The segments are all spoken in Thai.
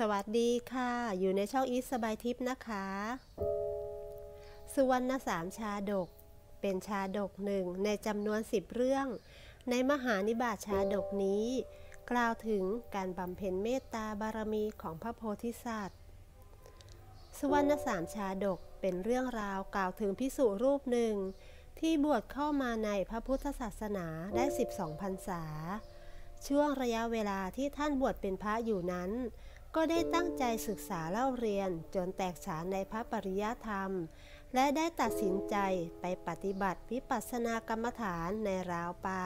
สวัสดีค่ะ อยู่ในช่องอีสบายทิพย์นะคะ สุวรรณสามชาดก เป็นชาดกหนึ่งในจำนวนสิบเรื่อง ในมหานิบาตชาดกนี้ กล่าวถึงการบำเพ็ญเมตตาบารมีของพระโพธิสัตว์สุวรรณสามชาดกเป็นเรื่องราวกล่าวถึงพิสุรูปหนึ่ง ที่บวชเข้ามาในพระพุทธศาสนาได้12พรรษา ช่วงระยะเวลาที่ท่านบวชเป็นพระอยู่นั้นก็ได้ตั้งใจศึกษาเล่าเรียนจนแตกฉานในพระปริยธรรม และได้ตัดสินใจไปปฏิบัติวิปัสสนากรรมฐานในราวปา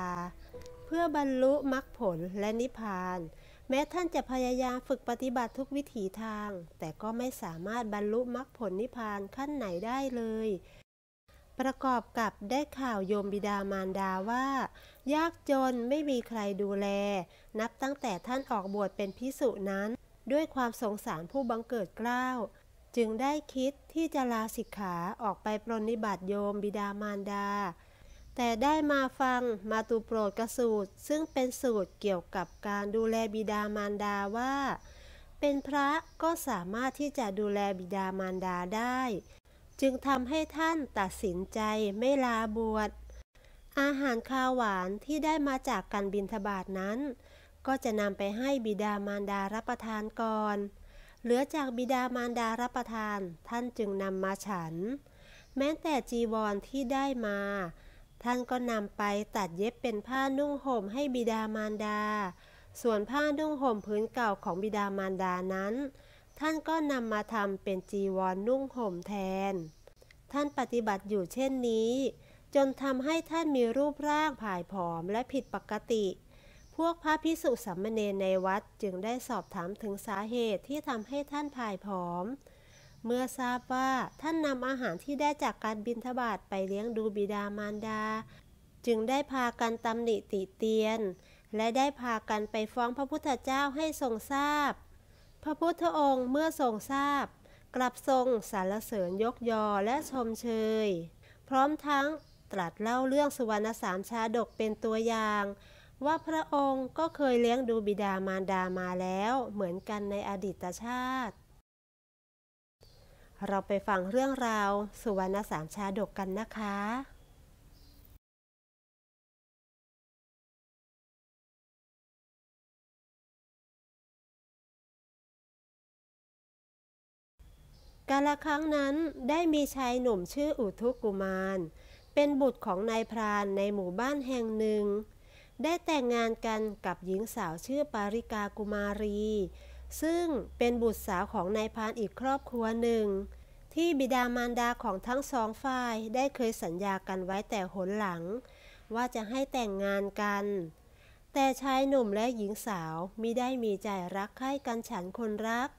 เพื่อบรรลุมรรคผลและนิพพาน แม้ท่านจะพยายามฝึกปฏิบัติทุกวิถีทาง แต่ก็ไม่สามารถบรรลุมรรคผลนิพพานขั้นไหนได้เลย ประกอบกับได้ข่าวโยมบิดามารดาว่า ยากจนไม่มีใครดูแล นับตั้งแต่ท่านออกบวชเป็นพิสุนั้นด้วยความสงสารผู้บังเกิดเกล้าจึงได้คิดที่จะลาสิกขาออกไปปรนนิบัติโยมบิดามารดา แต่ได้มาฟังมาตูโปรดกระสูตรซึ่งเป็นสูตรเกี่ยวกับการดูแลบิดามารดาว่า เป็นพระก็สามารถที่จะดูแลบิดามารดาได้ จึงทำให้ท่านตัดสินใจไม่ลาบวช อาหารคาวหวานที่ได้มาจากการบินทบาทนั้นก็จะนำไปให้บิดามารดารับประทานก่อน เหลือจากบิดามารดารับประทาน ท่านจึงนำมาฉัน แม้แต่จีวรที่ได้มา ท่านก็นำไปตัดเย็บเป็นผ้านุ่งห่มให้บิดามารดา ส่วนผ้านุ่งห่มพื้นเก่าของบิดามารดานั้น ท่านก็นำมาทำเป็นจีวรนนุ่งห่มแทน ท่านปฏิบัติอยู่เช่นนี้ จนทำให้ท่านมีรูปร่างผายผอมและผิดปกติพวกพระพิสุสัมมเนในวัดจึงได้สอบถามถึงสาเหตุที่ทำให้ท่านพายผอม เมื่อทราบว่าท่านนำอาหารที่ได้จากการบินทบาทไปเลี้ยงดูบิดามารดา จึงได้พากันตำหนิติเตียน และได้พากันไปฟ้องพระพุทธเจ้าให้ทรงทราบ พระพุทธองค์เมื่อทรงทราบ กลับทรงสารเสริญยกยอและชมเชย พร้อมทั้งตรัสเล่าเรื่องสุวรรณสามชาดกเป็นตัวอย่างว่าพระองค์ก็เคยเลี้ยงดูบิดามารดามาแล้วเหมือนกันในอดีตชาติ เราไปฟังเรื่องราวสุวรรณสามชาดกกันนะคะ กาลครั้งนั้นได้มีชายหนุ่มชื่ออุทุกุมารเป็นบุตรของนายพรานในหมู่บ้านแห่งหนึ่งได้แต่งงานกันกับหญิงสาวชื่อปาริกากุมารี ซึ่งเป็นบุตรสาวของนายพานอีกครอบครัวหนึ่ง ที่บิดามารดาของทั้งสองฝ่าย ได้เคยสัญญากันไว้แต่หนหลัง ว่าจะให้แต่งงานกัน แต่ชายหนุ่มและหญิงสาวมิได้มีใจรักใคร่กันฉันคนรัก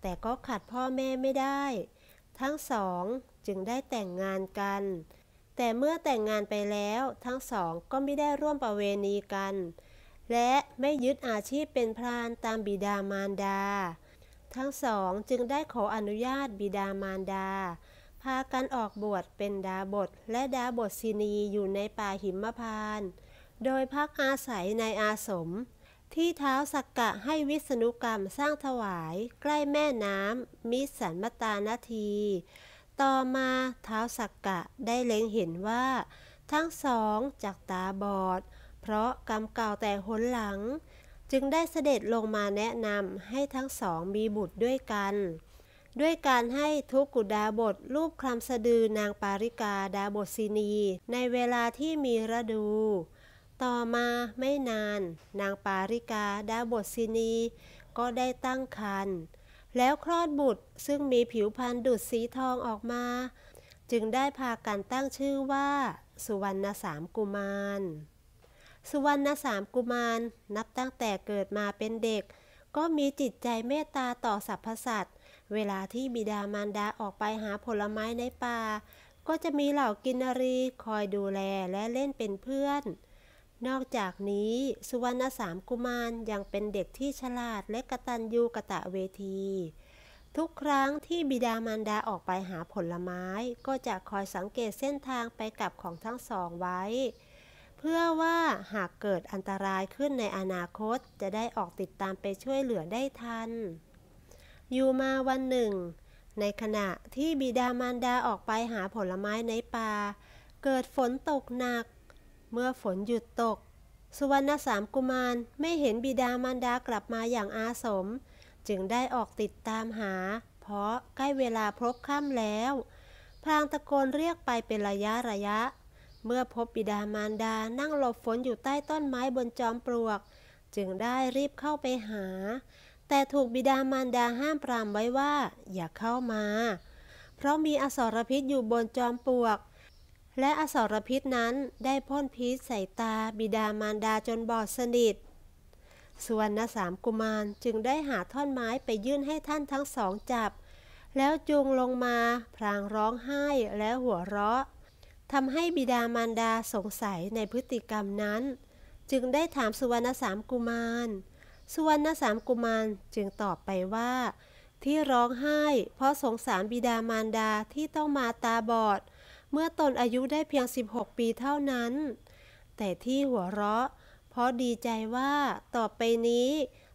แต่ก็ขัดพ่อแม่ไม่ได้ ทั้งสอง จึงได้แต่งงานกันแต่เมื่อแต่งงานไปแล้วทั้งสองก็ไม่ได้ร่วมประเวณีกัน และไม่ยึดอาชีพเป็นพรานตามบิดามารดา ทั้งสองจึงได้ขออนุญาตบิดามารดา พากันออกบวชเป็นดาบท และดาบทศีนีอยู่ในป่าหิมพานโดยพักอาศัยในอาสม ที่เท้าสักกะให้วิษณุกรรมสร้างถวาย ใกล้แม่น้ำมิสันมตานทีต่อมาท้าวสักกะได้เล็งเห็นว่า ทั้งสองจากตาบอด เพราะกรรมเก่าแต่หนหลัง จึงได้เสด็จลงมาแนะนำให้ทั้งสองมีบุตรด้วยกัน ด้วยการให้ทุกกุดาบทรูปคลำสะดือนางปาริกาดาบทศีนีในเวลาที่มีระดู ต่อมาไม่นาน นางปาริกาดาบทศีนีก็ได้ตั้งครรภ์แล้วคลอดบุตรซึ่งมีผิวพรรณดุดสีทองออกมา จึงได้พากันตั้งชื่อว่า สุวรรณสามกุมาร สุวรรณสามกุมารนับตั้งแต่เกิดมาเป็นเด็ก ก็มีจิตใจเมตตาต่อสรรพสัตว์เวลาที่บิดามารดาออกไปหาผลไม้ในป่าก็จะมีเหล่ากินรีคอยดูแลและเล่นเป็นเพื่อนนอกจากนี้ สุวรรณสามกุมารยังเป็นเด็กที่ฉลาดและกระตันยูกระตะเวที ทุกครั้งที่บิดามารดาออกไปหาผลไม้ก็จะคอยสังเกตเส้นทางไปกลับของทั้งสองไว้ เพื่อว่าหากเกิดอันตรายขึ้นในอนาคตจะได้ออกติดตามไปช่วยเหลือได้ทันอยู่มาวันหนึ่ง ในขณะที่บิดามารดาออกไปหาผลไม้ในป่าเกิดฝนตกหนักเมื่อฝนหยุดตก สุวรรณสามกุมารไม่เห็นบิดามารดากลับมาอย่างอาสม จึงได้ออกติดตามหาเพราะใกล้เวลาพบค่ำแล้วพลางตะโกนเรียกไปเป็นระยะระยะ เมื่อพบบิดามารดานั่งหลบฝนอยู่ใต้ต้นไม้บนจอมปลวก จึงได้รีบเข้าไปหา แต่ถูกบิดามารดาห้ามปรามไว้ว่า อย่าเข้ามา เพราะมีอสรพิษอยู่บนจอมปลวกและอสรพิษนั้นได้พ่นพิษใส่ตาบิดามารดาจนบอดสนิท สุวรรณสามกุมารจึงได้หาท่อนไม้ไปยื่นให้ท่านทั้งสองจับ แล้วจูงลงมาพลางร้องไห้และหัวเราะทำให้บิดามารดาสงสัยในพฤติกรรมนั้น จึงได้ถามสุวรรณสามกุมารสุวรรณสามกุมารจึงตอบไปว่า ที่ร้องไห้ เพราะสงสารบิดามารดาที่ต้องมาตาบอดเมื่อตนอายุได้เพียง 16 ปีเท่านั้น แต่ที่หัวเราะ เพราะดีใจว่าต่อไปนี้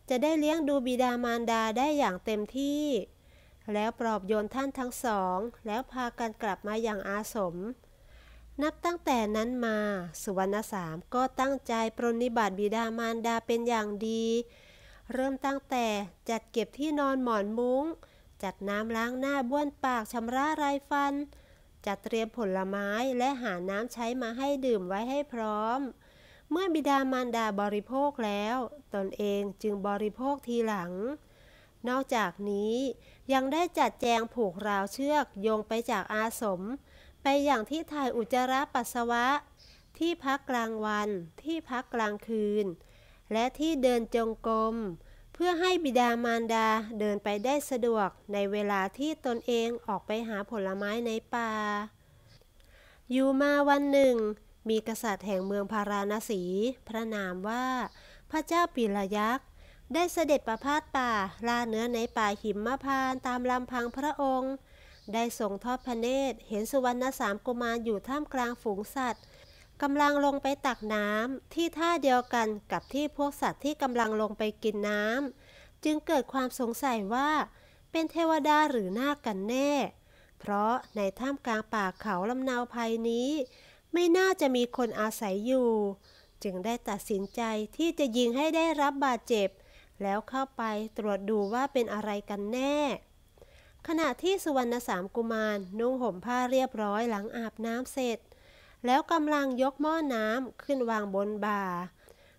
จะได้เลี้ยงดูบิดามารดาได้อย่างเต็มที่ แล้วปลอบโยนท่านทั้งสอง แล้วพากันกลับมาอย่างอาสม นับตั้งแต่นั้นมา สุวรรณสามก็ตั้งใจ ปรนิบัติบิดามารดาเป็นอย่างดี เริ่มตั้งแต่จัดเก็บที่นอนหมอนมุง้ง จัดน้ำล้างหน้าบ้วนปากชำระรายฟันจัดเตรียมผลไม้และหาน้ำใช้มาให้ดื่มไว้ให้พร้อม เมื่อบิดามารดาบริโภคแล้ว ตนเองจึงบริโภคทีหลัง นอกจากนี้ยังได้จัดแจงผูกราวเชือกโยงไปจากอาสม ไปอย่างที่ถ่ายอุจจาระปัสสาวะ ที่พักกลางวันที่พักกลางคืน และที่เดินจงกรมพื่อให้บิดามารดาเดินไปได้สะดวกในเวลาที่ตนเองออกไปหาผลไม้ในป่า อยู่มาวันหนึ่ง มีกษัตริย์แห่งเมืองพาราณสี พระนามว่า พระเจ้าปิรยักษ์ ได้เสด็จประพาสป่าล่าเนื้อในป่าหิมพานตามลำพังพระองค์ ได้ส่งทอดพระเนตร เห็นสุวรรณสามกุมารอยู่ท่ามกลางฝูงสัตว์กำลังลงไปตักน้ำที่ท่าเดียวกันกับที่พวกสัตว์ที่กำลังลงไปกินน้ำจึงเกิดความสงสัยว่า เป็นเทวดาหรือนาคกันแน่ เพราะในถ้ำกลางป่าเขาลำนาวภัยนี้ ไม่น่าจะมีคนอาศัยอยู่ จึงได้ตัดสินใจที่จะยิงให้ได้รับบาดเจ็บ แล้วเข้าไปตรวจดูว่าเป็นอะไรกันแน่ ขณะที่สุวรรณสามกุมาร นุ่งห่มผ้าเรียบร้อยหลังอาบน้ำเสร็จแล้วกำลังยกหม้อน้ำขึ้นวางบนบ่า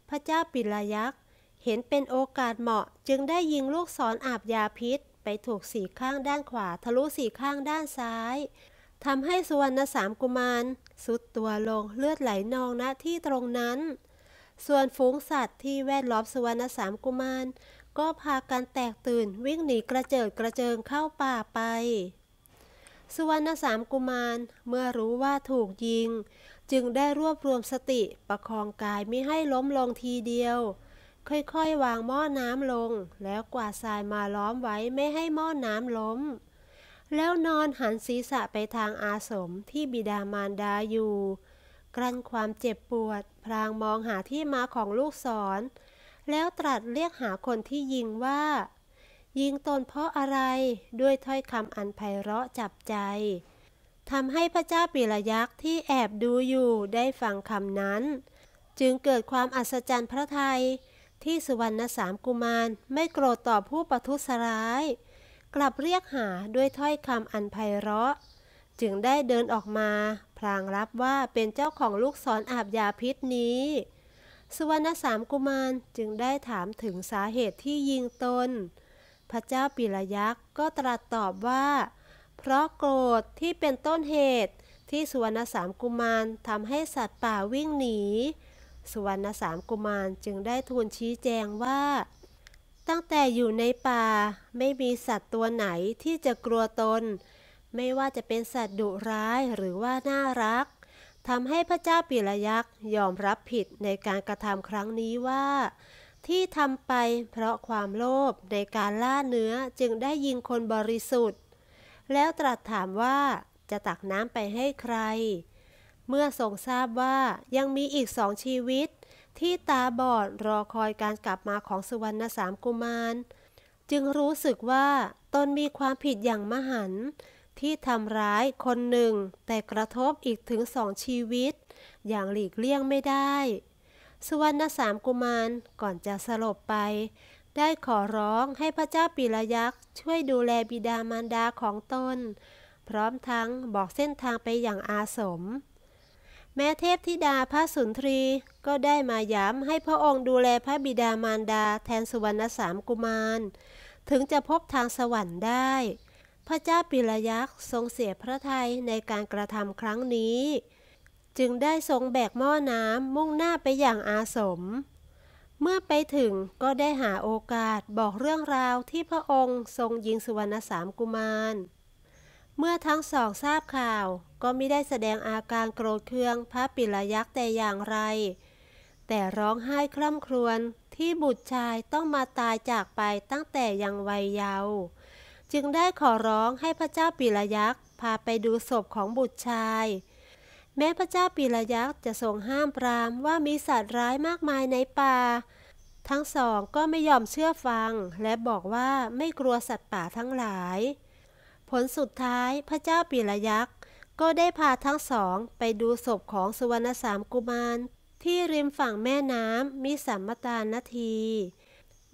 พระเจ้าปิลายักษ์ เห็นเป็นโอกาสเหมาะจึงได้ยิงลูกศรออาบยาพิษ ไปถูกสี่ข้างด้านขวาทะลุสี่ข้างด้านซ้าย ทำให้สุวรรณสามกุมารสุดตัวลงเลือดไหลนองณที่ตรงนั้น ส่วนฝูงสัตว์ที่แวดล้อมสุวรรณสามกุมาร ก็พากันแตกตื่นวิ่งหนีกระเจิดกระเจิงเข้าป่าไปสุวรรณสามกุมารเมื่อรู้ว่าถูกยิง จึงได้รวบรวมสติประคองกายไม่ให้ล้มลงทีเดียว ค่อยๆวางหม้อน้ำลงแล้วกวาดทรายมาล้อมไว้ไม่ให้หม้อน้ำล้ม แล้วนอนหันศีรษะไปทางอาสมที่บิดามารดาอยู่ กลั้นความเจ็บปวดพลางมองหาที่มาของลูกศรแล้วตรัสเรียกหาคนที่ยิงว่ายิงตนเพราะอะไรด้วยถ้อยคำอันไพเราะจับใจ ทำให้พระเจ้าปิรยักษ์ที่แอบดูอยู่ได้ฟังคำนั้น จึงเกิดความอัศจรรย์พระทัยที่สุวรรณสามกุมารไม่โกรธต่อผู้ประทุษร้าย กลับเรียกหาด้วยถ้อยคำอันไพเราะ จึงได้เดินออกมา พลางรับว่าเป็นเจ้าของลูกศรออาบยาพิษนี้ สุวรรณสามกุมารจึงได้ถามถึงสาเหตุที่ยิงตนพระเจ้าปิรยักษ์ ก็ตรัสตอบว่า เพราะโกรธที่เป็นต้นเหตุที่สุวรรณสามกุมารทำให้สัตว์ป่าวิ่งหนีสุวรรณสามกุมารจึงได้ทูลชี้แจงว่า ตั้งแต่อยู่ในป่าไม่มีสัตว์ตัวไหนที่จะกลัวตน ไม่ว่าจะเป็นสัตว์ดุร้ายหรือว่าน่ารักทำให้พระเจ้าปิรยักษ์ยอมรับผิดในการกระทำครั้งนี้ว่าที่ทำไปเพราะความโลภในการล่าเนื้อจึงได้ยิงคนบริสุทธิ์ แล้วตรัสถามว่าจะตักน้ำไปให้ใคร เมื่อทรงทราบว่ายังมีอีกสองชีวิต ที่ตาบอดรอคอยการกลับมาของสุวรรณสามกุมาร จึงรู้สึกว่าตนมีความผิดอย่างมหัน ที่ทำร้ายคนหนึ่ง แต่กระทบอีกถึงสองชีวิต อย่างหลีกเลี่ยงไม่ได้สุวรรณสามกุมารก่อนจะสลบไป ได้ขอร้องให้พระเจ้าปิรยักษ์ช่วยดูแลบิดามารดาของตนพร้อมทั้งบอกเส้นทางไปอย่างอาสม แม้เทพธิดาพระสุนทรีก็ได้มาย้ำให้พระองค์ดูแลพระบิดามารดาแทนสุวรรณสามกุมาร ถึงจะพบทางสวรรค์ได้ พระเจ้าปิรยักษ์ทรงเสียพระทัยในการกระทำครั้งนี้จึงได้ทรงแบกหม้อน้ำมุ่งหน้าไปอย่างอาสม เมื่อไปถึงก็ได้หาโอกาสบอกเรื่องราวที่พระองค์ ทรงยิงสุวรรณสามกุมาร เมื่อทั้งสองทราบข่าวก็ไม่ได้แสดงอาการโกรธเคืองพระปิลยักษ์แต่อย่างไร แต่ร้องไห้คร่ำครวญที่บุตรชายต้องมาตายจากไปตั้งแต่ยังวัยเยาว์ จึงได้ขอร้องให้พระเจ้าปิลยักษ์พาไปดูศพของบุตรชายแม้พระเจ้าปีรยักษ์จะทรงห้ามปรามว่ามีสัตว์ร้ายมากมายในป่า ทั้งสองก็ไม่ยอมเชื่อฟัง และบอกว่าไม่กลัวสัตว์ป่าทั้งหลาย ผลสุดท้ายพระเจ้าปีรยักษ์ก็ได้พาทั้งสองไปดูศพของสุวรรณสามกุมาร ที่ริมฝั่งแม่น้ำมิสัมมตานที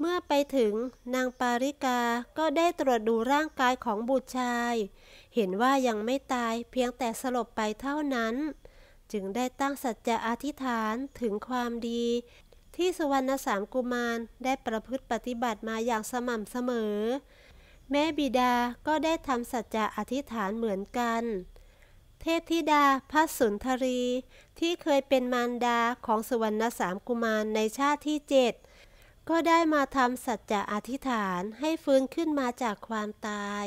เมื่อไปถึงนางปาริกา ก็ได้ตรวจดูร่างกายของบุตรชาย เห็นว่ายังไม่ตายเพียงแต่สลบไปเท่านั้น จึงได้ตั้งสัจจะอธิษฐานถึงความดี ที่สุวรรณสามกุมารได้ประพฤติปฏิบัติมาอย่างสม่ำเสมอ แม่บิดาก็ได้ทำสัจจะอธิษฐานเหมือนกัน เทพธิดาพัสสุนทรีที่เคยเป็นมารดาของสุวรรณสามกุมารในชาติที่เจ็ดก็ได้มาทำสัจจะอธิษฐานให้ฟื้นขึ้นมาจากความตาย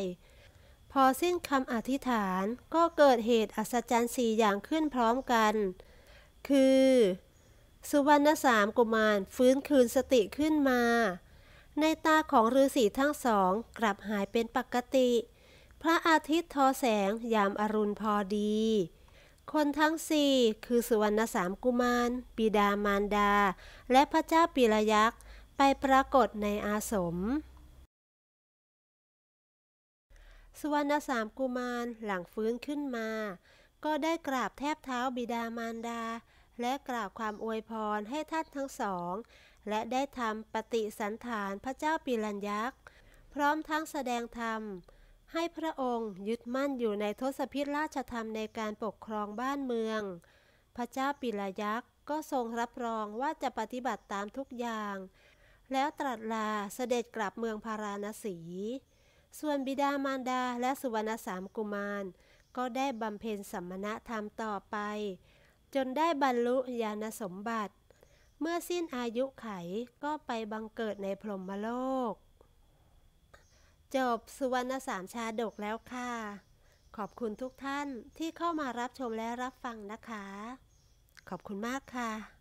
พอสิ้นคำอธิษฐานก็เกิดเหตุอัศจรรย์สี่อย่างขึ้นพร้อมกัน คือ สุวรรณสามกุมารฟื้นคืนสติขึ้นมา ในตาของฤาษีทั้งสองกลับหายเป็นปกติ พระอาทิตย์ทอแสงยามอรุณพอดี คนทั้งสี่คือสุวรรณสามกุมารปิดามารดา และพระเจ้าปิรยักษ์ไปปรากฏในอาสมสุวรรณสามกุมารหลังฟื้นขึ้นมา ก็ได้กราบแทบเท้าบิดามารดาและกราบความอวยพรให้ท่านทั้งสอง และได้ทำปฏิสันฐานพระเจ้าปิรัญยักษ์พร้อมทั้งแสดงธรรม ให้พระองค์ยึดมั่นอยู่ในทศพิธราชธรรมในการปกครองบ้านเมือง พระเจ้าปิรยักษ์ก็ทรงรับรองว่าจะปฏิบัติตามทุกอย่างแล้วตรัสลาเสด็จกลับเมืองพาราณสี ส่วนบิดามารดาและสุวรรณสามกุมาร ก็ได้บำเพ็ญสัมมณธรรมต่อไป จนได้บรรลุญาณสมบัติ เมื่อสิ้นอายุไขก็ไปบังเกิดในพรหมโลก จบสุวรรณสามชาดกแล้วค่ะ ขอบคุณทุกท่านที่เข้ามารับชมและรับฟังนะคะ ขอบคุณมากค่ะ